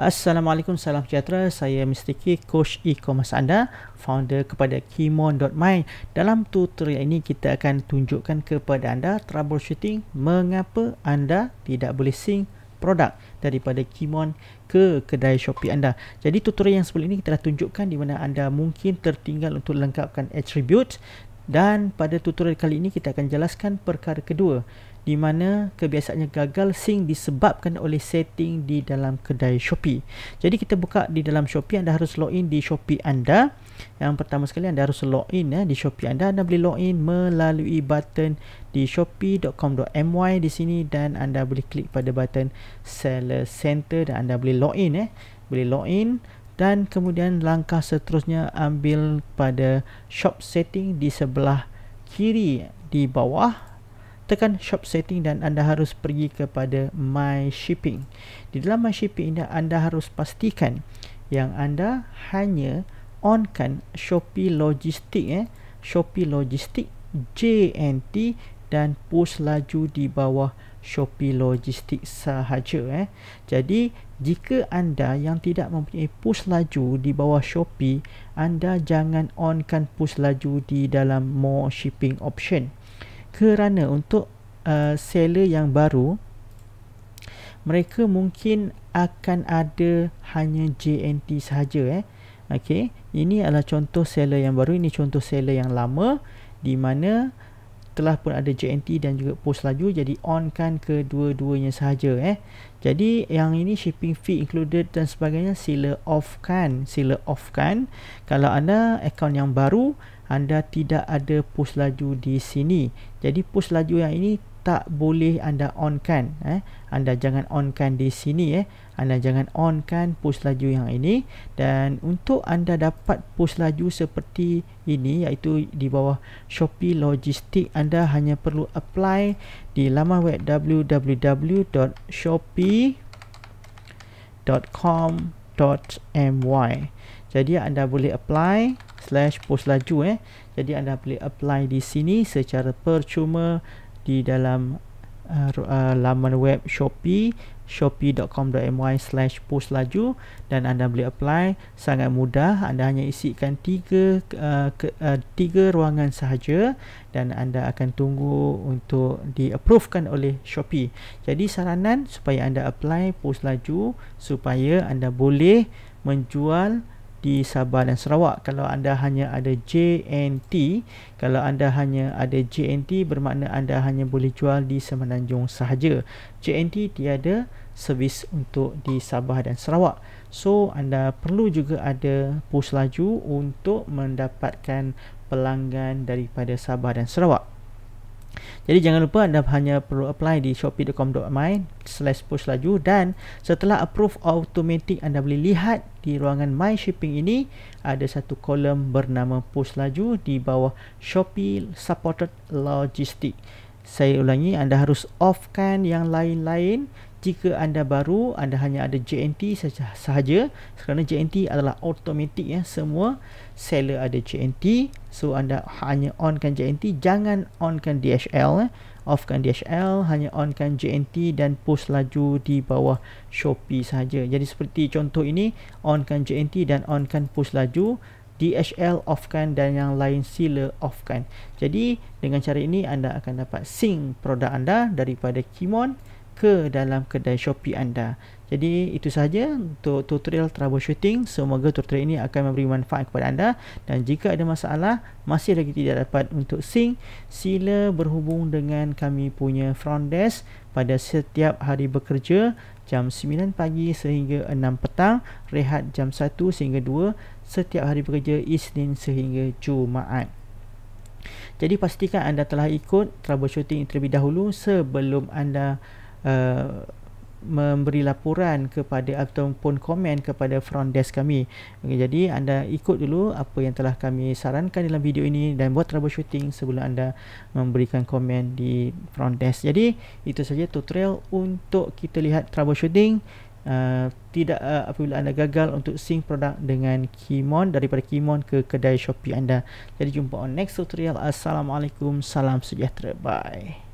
Assalamualaikum, salam sejahtera. Saya Mr. K, coach e-commerce anda, founder kepada kimon.my. Dalam tutorial ini, kita akan tunjukkan kepada anda troubleshooting mengapa anda tidak boleh sync produk daripada Kimon ke kedai Shopee anda. Jadi tutorial yang sebelum ini kita dah tunjukkan di mana anda mungkin tertinggal untuk lengkapkan attribute dan pada tutorial kali ini kita akan jelaskan perkara kedua di mana kebiasaannya gagal sync disebabkan oleh setting di dalam kedai Shopee. Jadi kita buka di dalam Shopee anda harus login di Shopee anda. Yang pertama sekali anda harus login ya di Shopee anda. Anda boleh login melalui button di shopee.com.my di sini dan anda boleh klik pada button seller center dan anda boleh login eh. Boleh login dan kemudian langkah seterusnya ambil pada shop setting di sebelah kiri di bawah tekan shop setting dan anda harus pergi kepada my shipping di dalam my shipping ini anda harus pastikan yang anda hanya onkan Shopee Logistik eh Shopee Logistik JNT dan pos laju di bawah Shopee Logistik sahaja eh. Jadi jika anda yang tidak mempunyai pos laju di bawah Shopee, anda jangan onkan pos laju di dalam more shipping option. Kerana untuk uh, seller yang baru mereka mungkin akan ada hanya JNT sahaja eh. Okey, ini adalah contoh seller yang baru, ini contoh seller yang lama di mana telah pun ada JNT dan juga pos laju jadi onkan kedua-duanya sahaja eh. Jadi yang ini shipping fee included dan sebagainya sila offkan, sila offkan. Kalau anda akaun yang baru, anda tidak ada pos laju di sini. Jadi pos laju yang ini tak boleh anda onkan eh. Anda jangan onkan di sini eh anda jangan on kan push laju yang ini dan untuk anda dapat push laju seperti ini iaitu di bawah Shopee Logistik anda hanya perlu apply di laman web www.shopee.com.my jadi anda boleh apply slash post laju eh. Jadi anda boleh apply di sini secara percuma di dalam uh, uh, laman web Shopee shopee.com.my slash laju dan anda boleh apply sangat mudah anda hanya isikan tiga uh, ke, uh, tiga ruangan sahaja dan anda akan tunggu untuk di approvekan oleh Shopee jadi saranan supaya anda apply push-laju supaya anda boleh menjual di Sabah dan Sarawak. Kalau anda hanya ada JNT, kalau anda hanya ada JNT bermakna anda hanya boleh jual di Semenanjung sahaja. JNT tiada servis untuk di Sabah dan Sarawak. So anda perlu juga ada pos laju untuk mendapatkan pelanggan daripada Sabah dan Sarawak. Jadi jangan lupa anda hanya perlu apply di shopee.com.my slash push laju dan setelah approve automatic anda boleh lihat di ruangan my shipping ini ada satu kolom bernama push laju di bawah shopee supported logistic. Saya ulangi anda harus offkan yang lain-lain jika anda baru anda hanya ada JNT saja sahaja kerana JNT adalah automatic ya semua seller ada JNT so anda hanya onkan JNT jangan onkan DHL ya. offkan DHL hanya onkan JNT dan post laju di bawah Shopee saja. jadi seperti contoh ini onkan JNT dan onkan post laju DHL offkan dan yang lain seller offkan. Jadi dengan cara ini anda akan dapat sync produk anda daripada Kimon ke dalam kedai Shopee anda. Jadi itu sahaja untuk tutorial troubleshooting. Semoga tutorial ini akan memberi manfaat kepada anda dan jika ada masalah masih lagi tidak dapat untuk sync, sila berhubung dengan kami punya front desk pada setiap hari bekerja jam 9 pagi sehingga 6 petang, rehat jam 1 sehingga 2 setiap hari bekerja Isnin sehingga Jumaat. Jadi pastikan anda telah ikut troubleshooting terlebih dahulu sebelum anda Uh, memberi laporan kepada ataupun komen kepada front desk kami. Jadi anda ikut dulu apa yang telah kami sarankan dalam video ini dan buat troubleshooting sebelum anda memberikan komen di front desk. Jadi itu saja tutorial untuk kita lihat troubleshooting uh, tidak uh, apabila anda gagal untuk sync produk dengan Kimon daripada Kimon ke kedai Shopee anda. Jadi jumpa on next tutorial. Assalamualaikum. Salam sejahtera. Bye.